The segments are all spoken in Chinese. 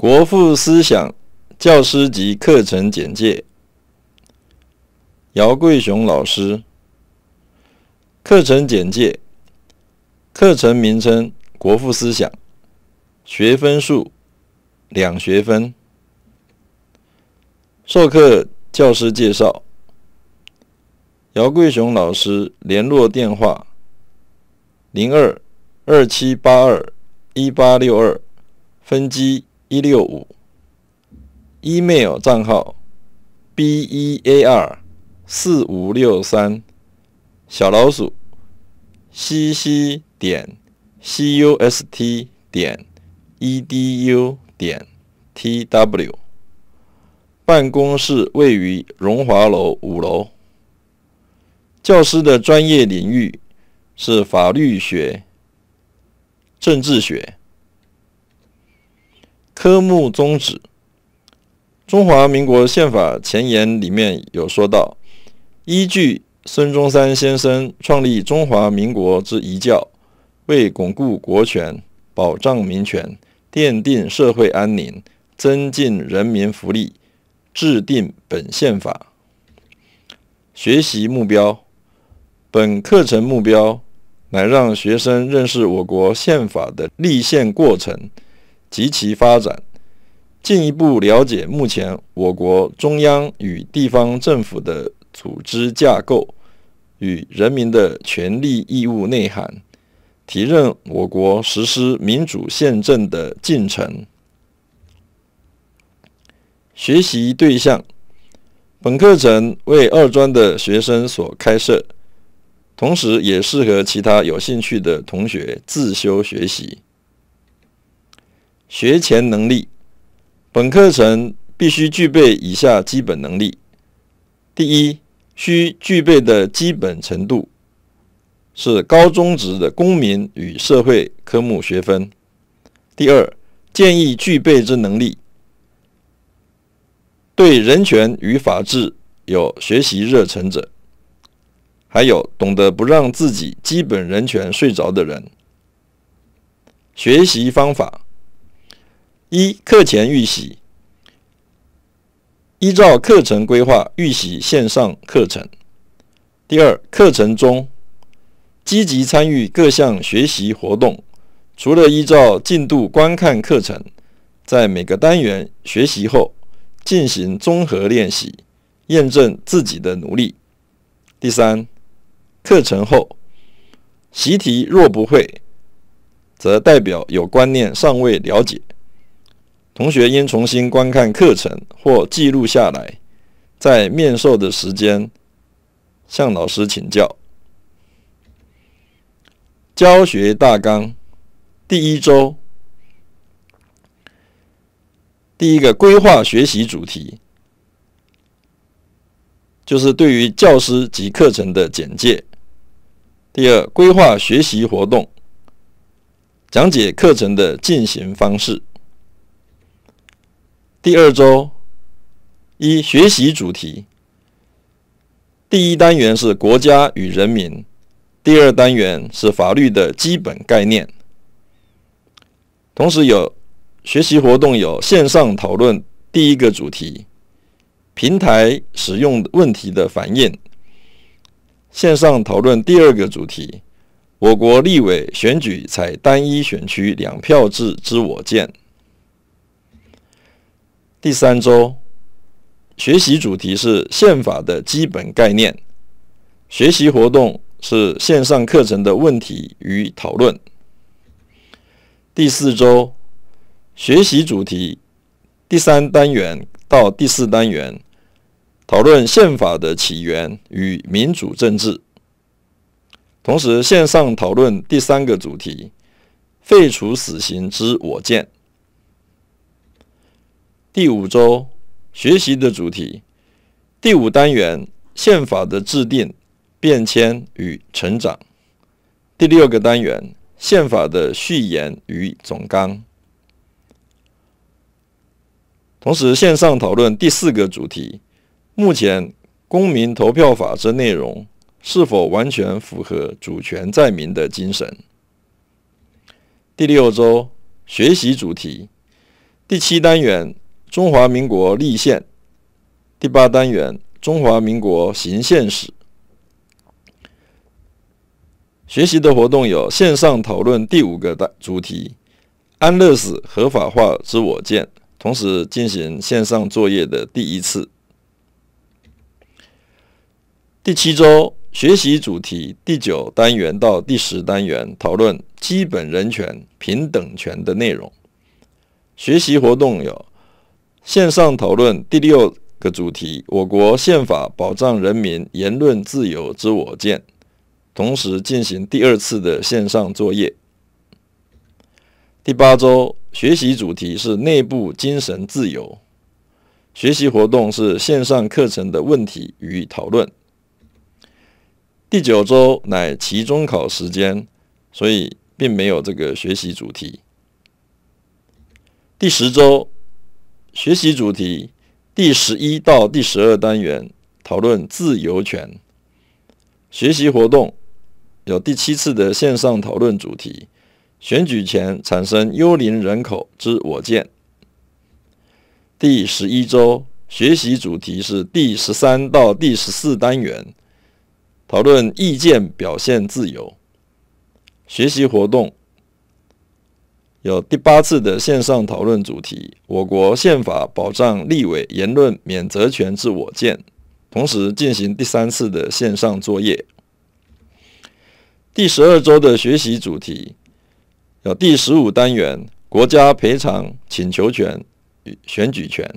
国富思想教师级课程简介，姚桂雄老师。课程简介，课程名称：国富思想，学分数：两学分。授课教师介绍：姚桂雄老师，联络电话：零二二七八二一八六二，分机。一六五，email 账号 b 一 a 二四五六三，小老鼠 c c 点 c u s t 点 e d u 点 t w。办公室位于荣华楼五楼。教师的专业领域是法律学、政治学。科目宗旨，《中华民国宪法前言》里面有说到：“依据孙中山先生创立中华民国之遗教，为巩固国权、保障民权、奠定社会安宁、增进人民福利，制定本宪法。”学习目标：本课程目标乃让学生认识我国宪法的立宪过程。及其发展，进一步了解目前我国中央与地方政府的组织架构与人民的权利义务内涵，提认我国实施民主宪政的进程。学习对象，本课程为二专的学生所开设，同时也适合其他有兴趣的同学自修学习。学前能力，本课程必须具备以下基本能力：第一，需具备的基本程度是高中职的公民与社会科目学分；第二，建议具备之能力，对人权与法治有学习热忱者，还有懂得不让自己基本人权睡着的人。学习方法。一课前预习，依照课程规划预习线上课程。第二，课程中积极参与各项学习活动，除了依照进度观看课程，在每个单元学习后进行综合练习，验证自己的努力。第三，课程后习题若不会，则代表有观念尚未了解。同学应重新观看课程或记录下来，在面授的时间向老师请教。教学大纲第一周第一个规划学习主题，就是对于教师及课程的简介。第二，规划学习活动，讲解课程的进行方式。第二周，一学习主题。第一单元是国家与人民，第二单元是法律的基本概念。同时有学习活动，有线上讨论第一个主题，平台使用问题的反映；线上讨论第二个主题，我国立委选举采单一选区两票制之我见。第三周学习主题是宪法的基本概念，学习活动是线上课程的问题与讨论。第四周学习主题第三单元到第四单元，讨论宪法的起源与民主政治，同时线上讨论第三个主题：废除死刑之我见。第五周学习的主题：第五单元宪法的制定、变迁与成长；第六个单元宪法的序言与总纲。同时，线上讨论第四个主题：目前公民投票法之内容是否完全符合主权在民的精神？第六周学习主题：第七单元。中华民国立宪第八单元《中华民国行宪史》学习的活动有线上讨论第五个大主题“安乐死合法化之我见”，同时进行线上作业的第一次。第七周学习主题第九单元到第十单元讨论基本人权平等权的内容，学习活动有。线上讨论第六个主题：我国宪法保障人民言论自由之我见。同时进行第二次的线上作业。第八周学习主题是内部精神自由，学习活动是线上课程的问题与讨论。第九周乃期中考时间，所以并没有这个学习主题。第十周。学习主题第十一到第十二单元讨论自由权。学习活动有第七次的线上讨论主题：选举前产生幽灵人口之我见。第十一周学习主题是第十三到第十四单元讨论意见表现自由。学习活动。有第八次的线上讨论主题：我国宪法保障立委言论免责权自我建。同时进行第三次的线上作业。第十二周的学习主题有第十五单元国家赔偿请求权与选举权，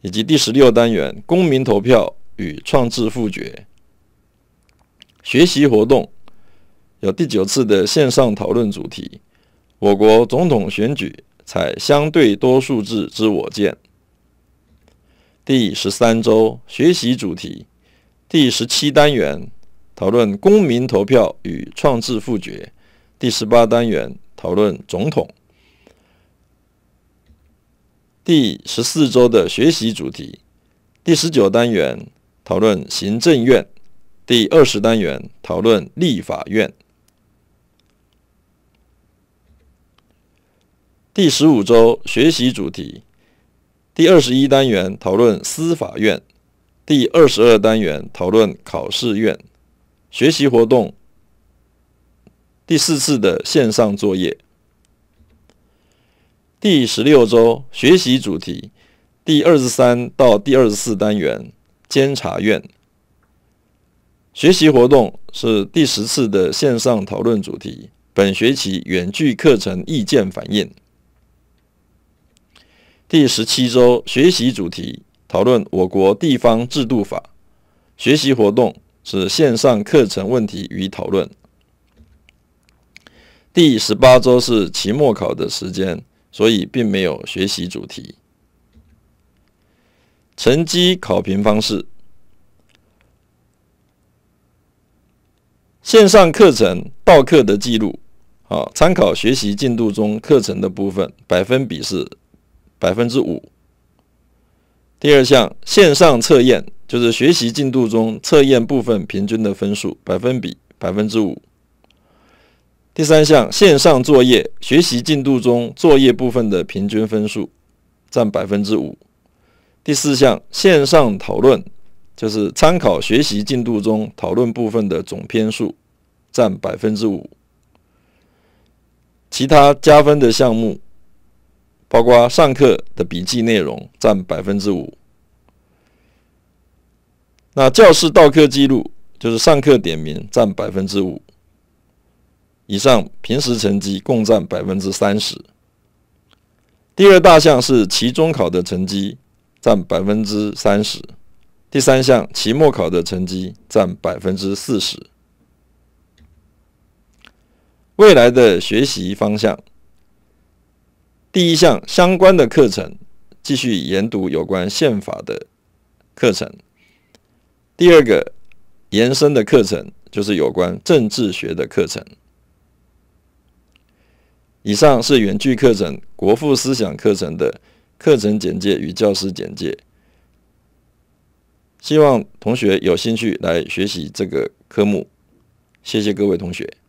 以及第十六单元公民投票与创制复决。学习活动有第九次的线上讨论主题。我国总统选举采相对多数制之我见。第十三周学习主题，第十七单元讨论公民投票与创制复决，第十八单元讨论总统。第十四周的学习主题，第十九单元讨论行政院，第二十单元讨论立法院。第十五周学习主题：第二十一单元讨论司法院；第二十二单元讨论考试院。学习活动：第四次的线上作业。第十六周学习主题：第二十三到第二十四单元监察院。学习活动是第十次的线上讨论主题。本学期远距课程意见反映。第十七周学习主题：讨论我国地方制度法。学习活动是线上课程问题与讨论。第十八周是期末考的时间，所以并没有学习主题。成绩考评方式：线上课程到课的记录，啊，参考学习进度中课程的部分百分比是。百分之五。第二项线上测验就是学习进度中测验部分平均的分数百分比百分之五。第三项线上作业学习进度中作业部分的平均分数占百分之五。第四项线上讨论就是参考学习进度中讨论部分的总篇数占百分之五。其他加分的项目。包括上课的笔记内容占百分之五，那教室到课记录就是上课点名占百分之五。以上平时成绩共占百分之三十。第二大项是期中考的成绩占百分之三十，第三项期末考的成绩占百分之四十。未来的学习方向。第一项相关的课程，继续研读有关宪法的课程。第二个延伸的课程就是有关政治学的课程。以上是远距课程《国父思想》课程的课程简介与教师简介。希望同学有兴趣来学习这个科目。谢谢各位同学。